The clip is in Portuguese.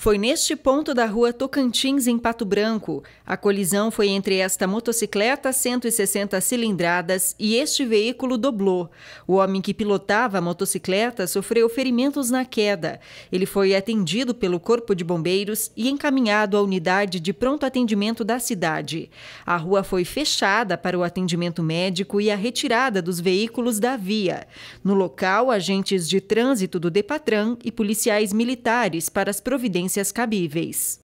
Foi neste ponto da rua Tocantins, em Pato Branco. A colisão foi entre esta motocicleta 160 cilindradas e este veículo doblou. O homem que pilotava a motocicleta sofreu ferimentos na queda. Ele foi atendido pelo Corpo de Bombeiros e encaminhado à unidade de pronto atendimento da cidade. A rua foi fechada para o atendimento médico e a retirada dos veículos da via. No local, agentes de trânsito do Depatran e policiais militares para as providências exigências cabíveis.